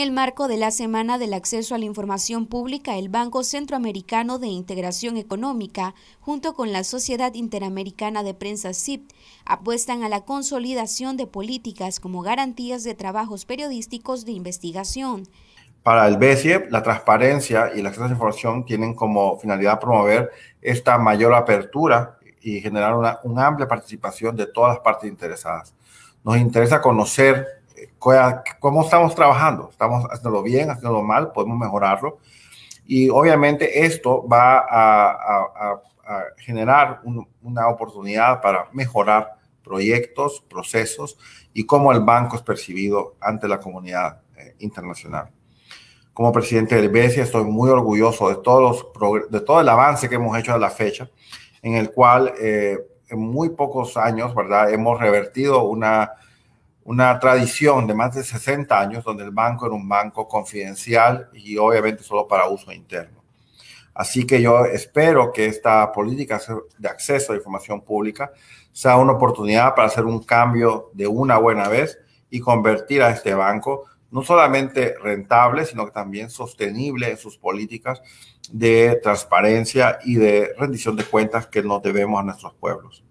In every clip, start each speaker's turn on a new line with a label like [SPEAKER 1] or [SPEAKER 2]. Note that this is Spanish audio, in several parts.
[SPEAKER 1] En el marco de la Semana del Acceso a la Información Pública, el Banco Centroamericano de Integración Económica, junto con la Sociedad Interamericana de Prensa CIP, apuestan a la consolidación de políticas como garantías de trabajos periodísticos de investigación.
[SPEAKER 2] Para el BCE, la transparencia y el acceso a la información tienen como finalidad promover esta mayor apertura y generar una amplia participación de todas las partes interesadas. Nos interesa conocer cómo estamos trabajando, estamos haciéndolo bien, haciéndolo mal, podemos mejorarlo. Y obviamente esto va a, generar una oportunidad para mejorar proyectos, procesos y cómo el banco es percibido ante la comunidad eh, internacional. Como presidente del BESI estoy muy orgulloso de, todos de todo el avance que hemos hecho a la fecha, en el cual eh, en muy pocos años, ¿verdad? Hemos revertido una una tradición de más de 60 años donde el banco era un banco confidencial y obviamente solo para uso interno. Así que yo espero que esta política de acceso a información pública sea una oportunidad para hacer un cambio de una buena vez y convertir a este banco no solamente rentable, sino que también sostenible en sus políticas de transparencia y de rendición de cuentas que nos debemos a nuestros pueblos.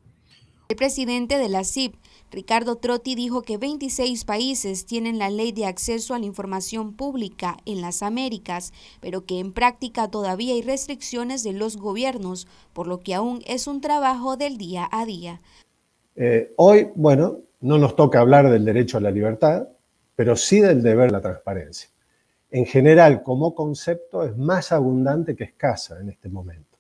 [SPEAKER 1] El presidente de la CIP Ricardo Trotti dijo que 26 países tienen la ley de acceso a la información pública en las Américas, pero que en práctica todavía hay restricciones de los gobiernos, por lo que aún es un trabajo del día a día.
[SPEAKER 3] Eh, hoy, bueno, no nos toca hablar del derecho a la libertad, pero sí del deber a la transparencia. En general, como concepto, es más abundante que escasa en este momento.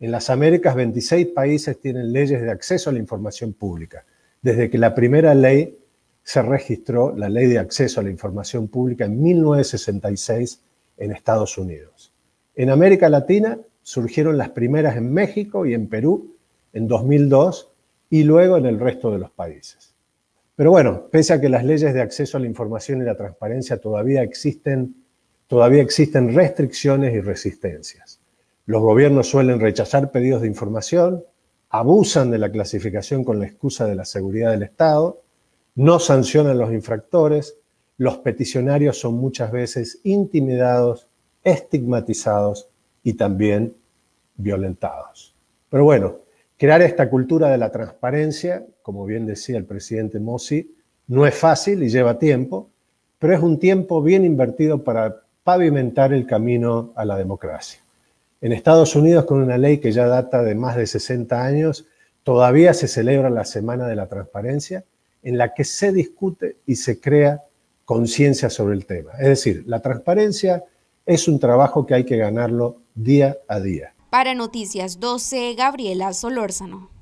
[SPEAKER 3] En las Américas, 26 países tienen leyes de acceso a la información pública desde que la primera ley se registró, la ley de acceso a la información pública, en 1966 en Estados Unidos. En América Latina surgieron las primeras en México y en Perú en 2002 y luego en el resto de los países. Pero bueno, pese a que las leyes de acceso a la información y la transparencia todavía existen, todavía existen restricciones y resistencias. Los gobiernos suelen rechazar pedidos de información, abusan de la clasificación con la excusa de la seguridad del Estado, no sancionan los infractores, los peticionarios son muchas veces intimidados, estigmatizados y también violentados. Pero bueno, crear esta cultura de la transparencia, como bien decía el presidente Mossi, no es fácil y lleva tiempo, pero es un tiempo bien invertido para pavimentar el camino a la democracia. En Estados Unidos, con una ley que ya data de más de 60 años, todavía se celebra la Semana de la Transparencia, en la que se discute y se crea conciencia sobre el tema. Es decir, la transparencia es un trabajo que hay que ganarlo día a día.
[SPEAKER 1] Para Noticias 12, Gabriela Solórzano.